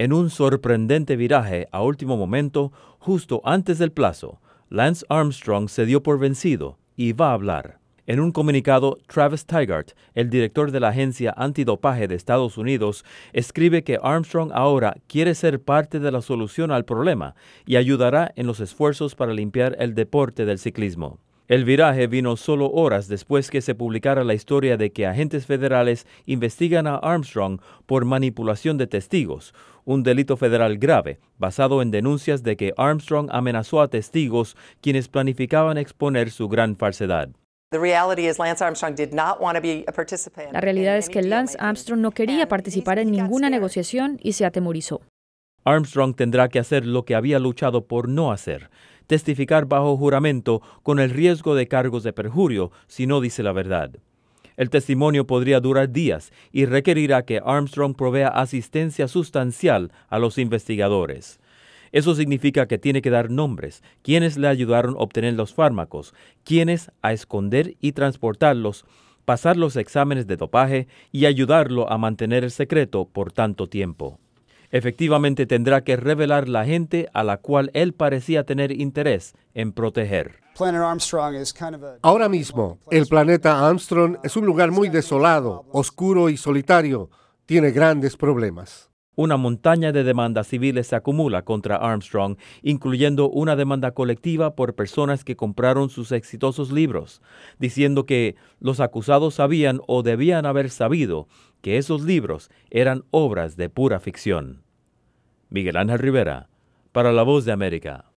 En un sorprendente viraje a último momento, justo antes del plazo, Lance Armstrong se dio por vencido y va a hablar. En un comunicado, Travis Tigart, el director de la Agencia Antidopaje de Estados Unidos, escribe que Armstrong ahora quiere ser parte de la solución al problema y ayudará en los esfuerzos para limpiar el deporte del ciclismo. El viraje vino solo horas después que se publicara la historia de que agentes federales investigan a Armstrong por manipulación de testigos, un delito federal grave, basado en denuncias de que Armstrong amenazó a testigos quienes planificaban exponer su gran falsedad. La realidad es que Lance Armstrong no quería participar en ninguna negociación y se atemorizó. Armstrong tendrá que hacer lo que había luchado por no hacer testificar bajo juramento con el riesgo de cargos de perjurio si no dice la verdad. El testimonio podría durar días y requerirá que Armstrong provea asistencia sustancial a los investigadores. Eso significa que tiene que dar nombres, quienes le ayudaron a obtener los fármacos, quienes a esconder y transportarlos, pasar los exámenes de dopaje y ayudarlo a mantener el secreto por tanto tiempo efectivamente tendrá que revelar la gente a la cual él parecía tener interés en proteger. Ahora mismo, el planeta Armstrong es un lugar muy desolado, oscuro y solitario. Tiene grandes problemas. Una montaña de demandas civiles se acumula contra Armstrong, incluyendo una demanda colectiva por personas que compraron sus exitosos libros, diciendo que los acusados sabían o debían haber sabido que esos libros eran obras de pura ficción. Miguel Ángel Rivera, para La Voz de América.